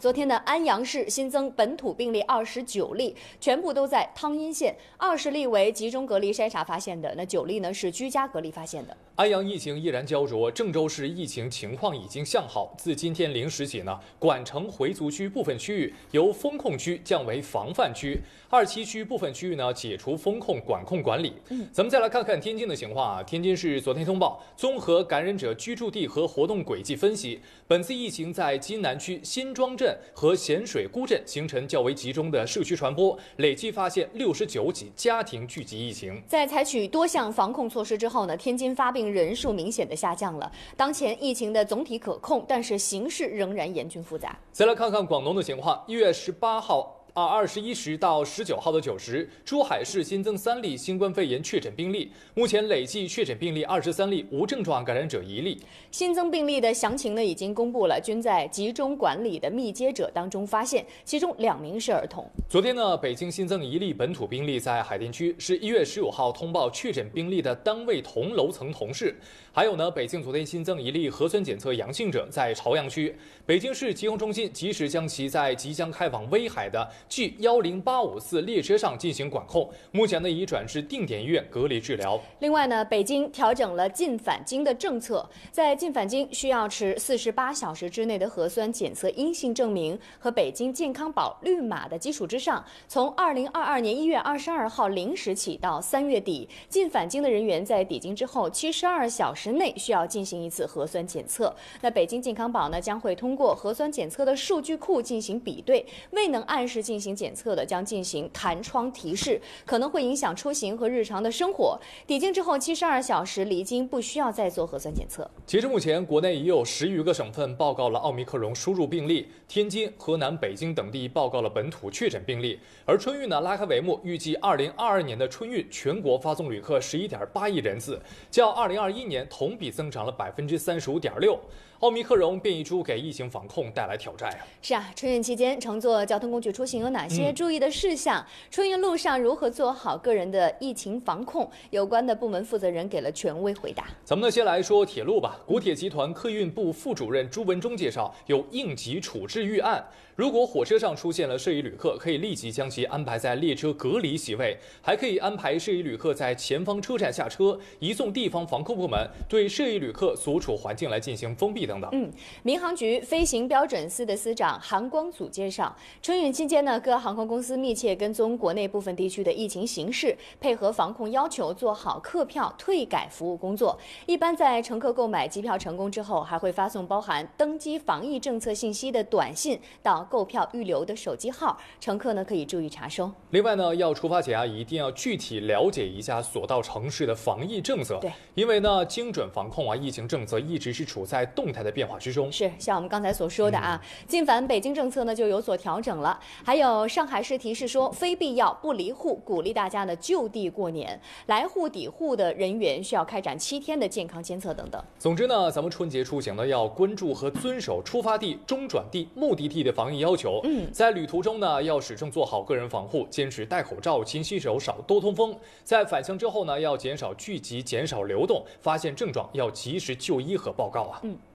昨天呢，安阳市新增本土病例二十九例，全部都在汤阴县，二十例为集中隔离筛查发现的，那九例呢是居家隔离发现的。安阳疫情依然焦灼，郑州市疫情情况已经向好。自今天零时起呢，管城回族区部分区域由封控区降为防范区，二七区部分区域呢解除封控管控管理。嗯，咱们再来看看天津的情况啊。天津市昨天通报，综合感染者居住地和活动轨迹分析，本次疫情在津南区新庄镇。和咸水沽镇形成较为集中的社区传播，累计发现六十九起家庭聚集疫情。在采取多项防控措施之后呢，天津发病人数明显的下降了。当前疫情的总体可控，但是形势仍然严峻复杂。再来看看广东的情况，一月十八号。啊，二十一时到十九号的九时，珠海市新增三例新冠肺炎确诊病例，目前累计确诊病例二十三例，无症状感染者一例。新增病例的详情呢已经公布了，均在集中管理的密接者当中发现，其中两名是儿童。昨天呢，北京新增一例本土病例，在海淀区，是一月十五号通报确诊病例的单位同楼层同事。还有呢，北京昨天新增一例核酸检测阳性者，在朝阳区。北京市疾控中心及时将其在即将开往威海的去幺零八五四列车上进行管控，目前呢已转至定点医院隔离治疗。另外呢，北京调整了进返京的政策，在进返京需要持四十八小时之内的核酸检测阴性证明和北京健康宝绿码的基础之上，从二零二二年一月二十二号零时起到三月底，进返京的人员在抵京之后七十二小时内需要进行一次核酸检测。那北京健康宝呢将会通过核酸检测的数据库进行比对，未能按时。进行检测的将进行弹窗提示，可能会影响出行和日常的生活。抵京之后七十二小时离京不需要再做核酸检测。截至目前，国内已有十余个省份报告了奥密克戎输入病例，天津、河南、北京等地报告了本土确诊病例。而春运呢拉开帷幕，预计二零二二年的春运全国发送旅客十一点八亿人次，较二零二一年同比增长了百分之三十五点六。奥密克戎变异株给疫情防控带来挑战啊！是啊，春运期间乘坐交通工具出行有哪些注意的事项？春运路上如何做好个人的疫情防控？有关的部门负责人给了权威回答。咱们呢，先来说铁路吧。国铁集团客运部副主任朱文忠介绍，有应急处置预案。如果火车上出现了涉疫旅客，可以立即将其安排在列车隔离席位，还可以安排涉疫旅客在前方车站下车，移送地方防控部门，对涉疫旅客所处环境来进行封闭。嗯，民航局飞行标准司的司长韩光祖介绍，春运期间呢，各航空公司密切跟踪国内部分地区的疫情形势，配合防控要求，做好客票退改服务工作。一般在乘客购买机票成功之后，还会发送包含登机防疫政策信息的短信到购票预留的手机号。乘客呢，可以注意查收。另外呢，要出发前啊，一定要具体了解一下所到城市的防疫政策。对，因为呢，精准防控啊，疫情政策一直是处在动态。在变化之中，是像我们刚才所说的啊，近返北京政策呢就有所调整了。还有上海市提示说，非必要不离户，鼓励大家呢就地过年。来户抵户的人员需要开展七天的健康监测等等。总之呢，咱们春节出行呢要关注和遵守出发地、中转地、目的地的防疫要求。嗯，在旅途中呢要始终做好个人防护，坚持戴口罩、勤洗手、少多通风。在返乡之后呢，要减少聚集、减少流动，发现症状要及时就医和报告啊。嗯。